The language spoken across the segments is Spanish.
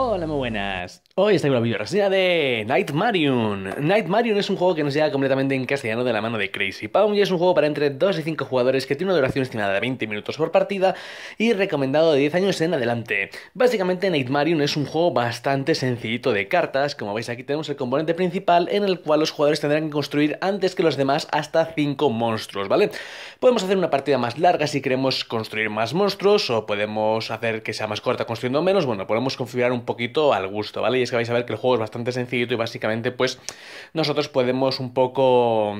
Hola, muy buenas. Hoy estoy con la vídeo de Night Marion. es un juego que nos llega completamente en castellano de la mano de Crazy Pound y es un juego para entre 2 y 5 jugadores que tiene una duración estimada de 20 minutos por partida y recomendado de 10 años en adelante. Básicamente Night es un juego bastante sencillito de cartas, como veis aquí tenemos el componente principal en el cual los jugadores tendrán que construir antes que los demás hasta 5 monstruos, ¿vale? Podemos hacer una partida más larga si queremos construir más monstruos o podemos hacer que sea más corta construyendo menos, bueno, podemos configurar un poquito al gusto, ¿vale? que vais a ver que el juego es bastante sencillito y básicamente pues nosotros podemos un poco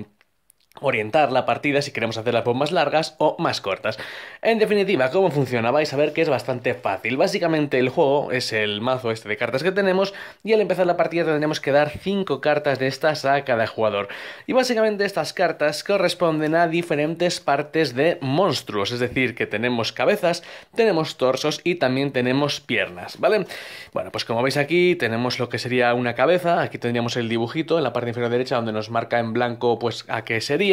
orientar la partida si queremos hacer las bombas largas o más cortas. En definitiva, cómo funciona vais a ver que es bastante fácil. Básicamente el juego es el mazo este de cartas que tenemos y al empezar la partida tenemos que dar 5 cartas de estas a cada jugador. Y básicamente estas cartas corresponden a diferentes partes de monstruos, es decir, que tenemos cabezas, tenemos torsos y también tenemos piernas, ¿vale? Bueno, pues como veis aquí tenemos lo que sería una cabeza, aquí tendríamos el dibujito en la parte inferior derecha donde nos marca en blanco pues a qué sería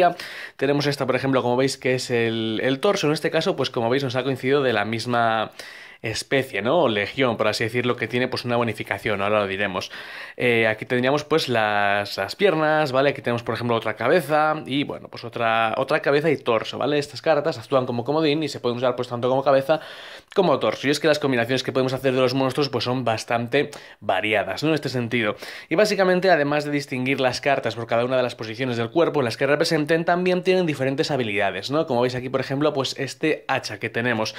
tenemos esta, por ejemplo, como veis, que es el, el torso. En este caso, pues como veis, nos ha coincidido de la misma especie, ¿no? O legión, por así decirlo, que tiene pues una bonificación, ahora lo diremos. Eh, aquí tendríamos pues las, las, piernas, ¿vale? Aquí tenemos por ejemplo otra cabeza y bueno, pues otra, otra cabeza y torso, ¿vale? Estas cartas actúan como comodín y se pueden usar pues tanto como cabeza como torso. Y es que las combinaciones que podemos hacer de los monstruos pues son bastante variadas, ¿no? En este sentido. Y básicamente, además de distinguir las cartas por cada una de las posiciones del cuerpo, las que representen también tienen diferentes habilidades, ¿no? Como veis aquí, por ejemplo, pues este hacha que tenemos.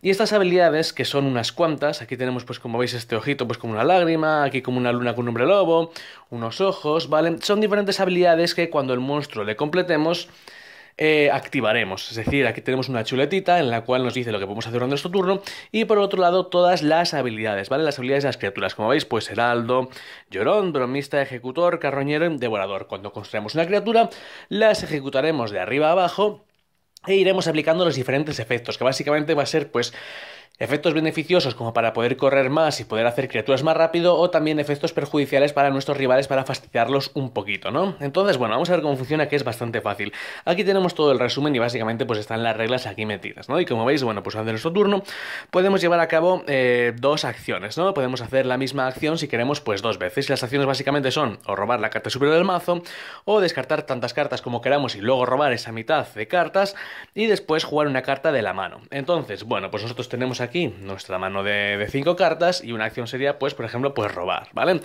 Y estas habilidades, que son unas cuantas, aquí tenemos pues como veis este ojito pues como una lágrima, aquí como una luna con un hombre lobo, unos ojos, ¿vale? Son diferentes habilidades que cuando el monstruo le completemos eh, activaremos. Es decir, aquí tenemos una chuletita en la cual nos dice lo que podemos hacer durante nuestro turno y por otro lado todas las habilidades, ¿vale? Las habilidades de las criaturas, como veis, pues heraldo, llorón, bromista, ejecutor, carroñero, devorador. Cuando construyamos una criatura, las ejecutaremos de arriba a abajo e iremos aplicando los diferentes efectos, que básicamente va a ser pues Efectos beneficiosos como para poder correr más y poder hacer criaturas más rápido o también efectos perjudiciales para nuestros rivales para fastidiarlos un poquito, ¿no? Entonces, bueno, vamos a ver cómo funciona que es bastante fácil. Aquí tenemos todo el resumen y básicamente pues están las reglas aquí metidas, ¿no? Y como veis, bueno, pues hace nuestro turno podemos llevar a cabo eh, dos acciones, ¿no? Podemos hacer la misma acción si queremos pues dos veces. Las acciones básicamente son o robar la carta superior del mazo o descartar tantas cartas como queramos y luego robar esa mitad de cartas y después jugar una carta de la mano. Entonces, bueno, pues nosotros tenemos aquí aquí nuestra mano de, 5 cartas y una acción sería, pues, por ejemplo, pues robar, ¿vale?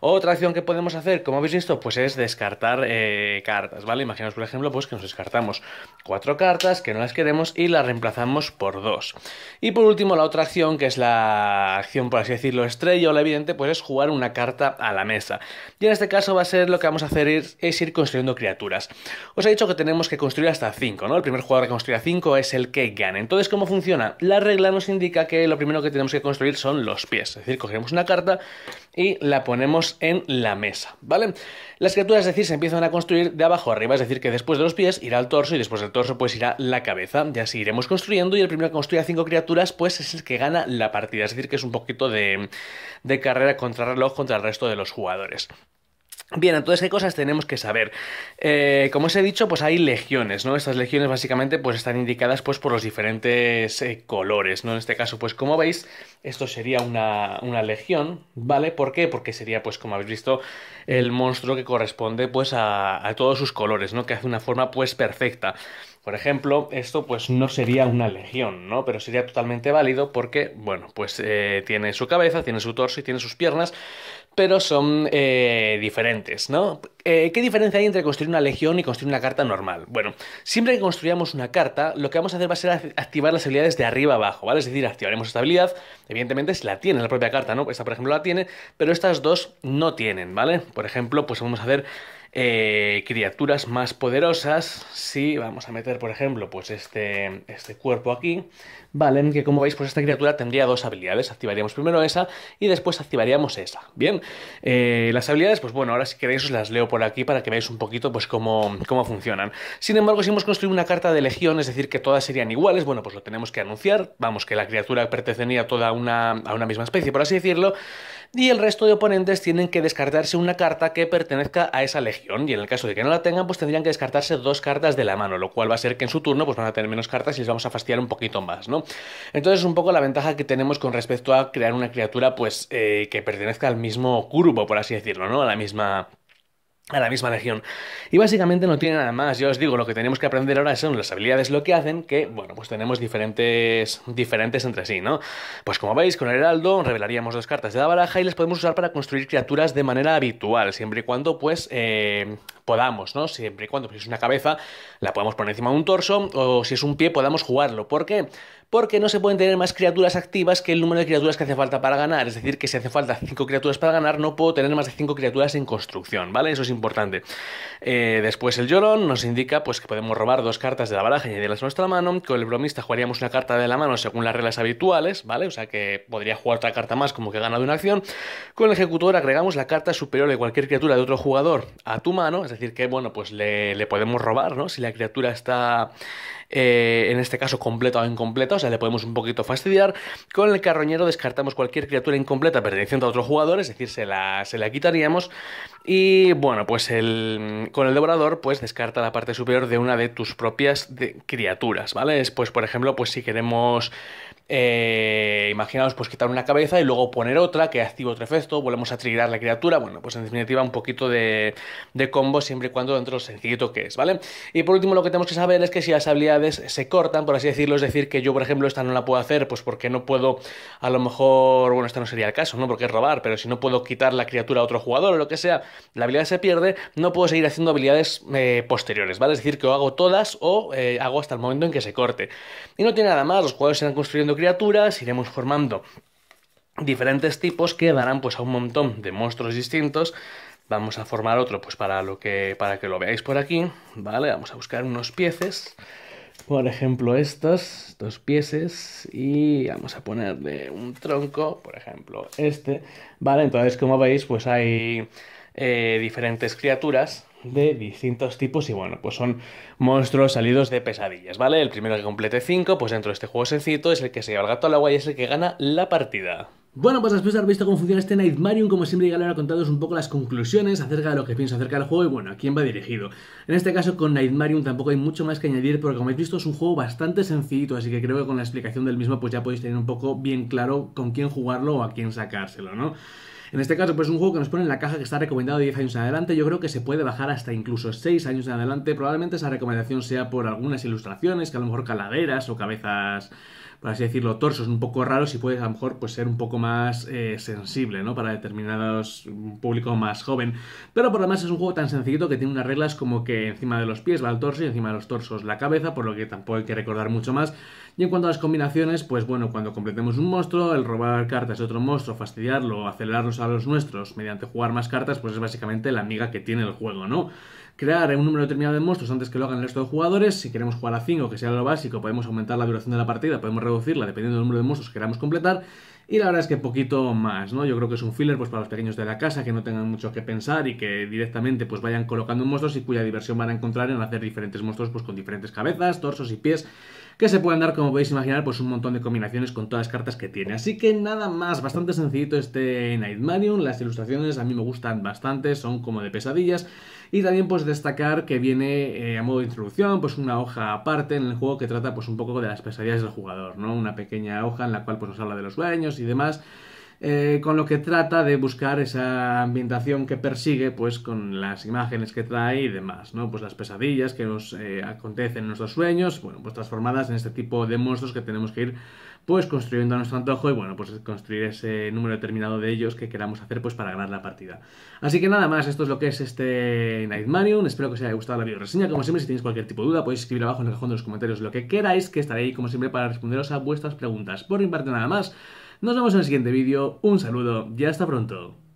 Otra acción que podemos hacer, como habéis visto, pues es descartar eh, cartas, ¿vale? Imaginaos, por ejemplo, pues que nos descartamos cuatro cartas que no las queremos y las reemplazamos por dos. Y por último, la otra acción, que es la acción, por así decirlo, estrella o la evidente, pues es jugar una carta a la mesa. Y en este caso va a ser lo que vamos a hacer es, ir construyendo criaturas. Os he dicho que tenemos que construir hasta 5, ¿no? El primer jugador que construya 5 es el que gana. Entonces, ¿cómo funciona? La regla nos indica que lo primero que tenemos que construir son los pies. Es decir, cogemos una carta y la ponemos en la mesa, ¿vale? Las criaturas, es decir, se empiezan a construir de abajo arriba, es decir, que después de los pies irá el torso y después del torso pues irá la cabeza. Y así iremos construyendo y el primero que construya cinco criaturas pues es el que gana la partida. Es decir, que es un poquito de, carrera contra contra el resto de los jugadores. Bien, entonces, ¿qué cosas tenemos que saber? Eh, como os he dicho, pues hay legiones, ¿no? Estas legiones básicamente pues están indicadas pues por los diferentes eh, colores, ¿no? En este caso, pues como veis, esto sería una, una, legión, ¿vale? ¿Por qué? Porque sería, pues como habéis visto, el monstruo que corresponde pues a, a todos sus colores, ¿no? Que hace una forma pues perfecta. Por ejemplo, esto pues no sería una legión, ¿no? Pero sería totalmente válido porque, bueno, pues eh, tiene su cabeza, tiene su torso y tiene sus piernas, pero son eh, diferentes, ¿no? Eh, ¿Qué diferencia hay entre construir una legión y construir una carta normal? Bueno, siempre que construyamos una carta, lo que vamos a hacer va a ser activar las habilidades de arriba abajo, ¿vale? Es decir, activaremos esta habilidad, evidentemente si la tiene la propia carta, ¿no? Esta, por ejemplo, la tiene, pero estas dos no tienen, ¿vale? Por ejemplo, pues vamos a hacer eh, criaturas más poderosas. Si vamos a meter, por ejemplo, pues este, este cuerpo aquí, ¿vale? Que como veis, pues esta criatura tendría dos habilidades. Activaríamos primero esa y después activaríamos esa. Bien, eh, las habilidades, pues bueno, ahora si queréis os las leo por aquí para que veáis un poquito pues cómo, cómo funcionan. Sin embargo, si hemos construido una carta de legión, es decir, que todas serían iguales, bueno, pues lo tenemos que anunciar. Vamos, que la criatura pertenecería toda una, a una misma especie, por así decirlo y el resto de oponentes tienen que descartarse una carta que pertenezca a esa legión y en el caso de que no la tengan pues tendrían que descartarse dos cartas de la mano, lo cual va a ser que en su turno pues van a tener menos cartas y les vamos a fastidiar un poquito más, ¿no? Entonces un poco la ventaja que tenemos con respecto a crear una criatura pues eh, que pertenezca al mismo curvo, por así decirlo, ¿no? A la misma a la misma legión. Y básicamente no tiene nada más. Yo os digo, lo que tenemos que aprender ahora son las habilidades, lo que hacen, que, bueno, pues tenemos diferentes, diferentes entre sí, ¿no? Pues como veis, con el heraldo revelaríamos dos cartas de la baraja y las podemos usar para construir criaturas de manera habitual, siempre y cuando, pues, eh, podamos, ¿no? Siempre y cuando, pues, si es una cabeza, la podemos poner encima de un torso, o si es un pie, podamos jugarlo. ¿Por qué? Porque no se pueden tener más criaturas activas que el número de criaturas que hace falta para ganar. Es decir, que si hace falta cinco criaturas para ganar, no puedo tener más de cinco criaturas en construcción, ¿vale? Eso es importante. Eh, después el llorón nos indica pues, que podemos robar dos cartas de la baraja y añadirlas a nuestra mano. Con el bromista jugaríamos una carta de la mano según las reglas habituales, ¿vale? O sea que podría jugar otra carta más como que gana de una acción. Con el ejecutor agregamos la carta superior de cualquier criatura de otro jugador a tu mano, es decir, decir que, bueno, pues le, le podemos robar, ¿no? Si la criatura está eh, en este caso completa o incompleta, o sea, le podemos un poquito fastidiar. Con el carroñero descartamos cualquier criatura incompleta perteneciente a otro jugador, es decir, se la, se la quitaríamos. Y bueno, pues con el devorador, pues descarta la parte superior de una de tus propias criaturas, ¿vale? pues por ejemplo, pues si queremos... Eh, imaginaos, pues quitar una cabeza y luego poner otra que activa otro efecto, volvemos a triggerar la criatura. Bueno, pues en definitiva, un poquito de, de combo siempre y cuando dentro de lo sencillito que es, ¿vale? Y por último, lo que tenemos que saber es que si las habilidades se cortan, por así decirlo, es decir, que yo, por ejemplo, esta no la puedo hacer, pues porque no puedo, a lo mejor, bueno, esta no sería el caso, ¿no? Porque es robar, pero si no puedo quitar la criatura a otro jugador o lo que sea, la habilidad se pierde, no puedo seguir haciendo habilidades eh, posteriores, ¿vale? Es decir, que o hago todas o eh, hago hasta el momento en que se corte. Y no tiene nada más, los jugadores irán construyendo criaturas, iremos formando diferentes tipos que darán pues a un montón de monstruos distintos vamos a formar otro pues para lo que para que lo veáis por aquí vale vamos a buscar unos pieces por ejemplo estos dos pieses y vamos a ponerle un tronco, por ejemplo este, ¿vale? Entonces como veis pues hay eh, diferentes criaturas de distintos tipos y bueno, pues son monstruos salidos de pesadillas, ¿vale? El primero que complete 5, pues dentro de este juego sencillo es el que se lleva el gato al agua y es el que gana la partida. Bueno, pues después de haber visto cómo funciona este Nightmarium, como siempre, ya le he contado un poco las conclusiones acerca de lo que pienso acerca del juego y bueno, a quién va dirigido. En este caso, con Nightmarium tampoco hay mucho más que añadir, porque como habéis visto, es un juego bastante sencillito, así que creo que con la explicación del mismo, pues ya podéis tener un poco bien claro con quién jugarlo o a quién sacárselo, ¿no? En este caso, pues es un juego que nos pone en la caja que está recomendado 10 años en adelante. Yo creo que se puede bajar hasta incluso 6 años en adelante. Probablemente esa recomendación sea por algunas ilustraciones, que a lo mejor calaveras o cabezas por así decirlo, torsos un poco raros y puede a lo mejor pues, ser un poco más eh, sensible, ¿no? Para determinados un público más joven. Pero por lo demás es un juego tan sencillito que tiene unas reglas como que encima de los pies va el torso y encima de los torsos la cabeza, por lo que tampoco hay que recordar mucho más. Y en cuanto a las combinaciones, pues bueno, cuando completemos un monstruo, el robar cartas de otro monstruo, fastidiarlo o acelerarlos a los nuestros mediante jugar más cartas, pues es básicamente la amiga que tiene el juego, ¿no? Crear un número determinado de monstruos antes que lo hagan el resto de jugadores. Si queremos jugar a 5, que sea lo básico, podemos aumentar la duración de la partida, podemos reducirla dependiendo del número de monstruos que queramos completar. Y la verdad es que poquito más, ¿no? Yo creo que es un filler pues para los pequeños de la casa que no tengan mucho que pensar y que directamente pues vayan colocando monstruos y cuya diversión van a encontrar en hacer diferentes monstruos pues con diferentes cabezas, torsos y pies que se pueden dar, como podéis imaginar, pues un montón de combinaciones con todas las cartas que tiene. Así que nada más, bastante sencillito este Nightmarium, las ilustraciones a mí me gustan bastante, son como de pesadillas y también pues destacar que viene eh, a modo de introducción pues una hoja aparte en el juego que trata pues un poco de las pesadillas del jugador, ¿no? Una pequeña hoja en la cual pues nos habla de los sueños y demás. Eh, con lo que trata de buscar esa ambientación que persigue, pues con las imágenes que trae y demás, ¿no? Pues las pesadillas que nos eh, acontecen en nuestros sueños, bueno, pues transformadas en este tipo de monstruos que tenemos que ir pues construyendo a nuestro antojo y bueno, pues construir ese número determinado de ellos que queramos hacer pues para ganar la partida. Así que nada más, esto es lo que es este Nightmarion espero que os haya gustado la video reseña, como siempre si tenéis cualquier tipo de duda podéis escribir abajo en el cajón de los comentarios lo que queráis, que estaré ahí como siempre para responderos a vuestras preguntas. Por mi parte nada más, nos vemos en el siguiente vídeo, un saludo y hasta pronto.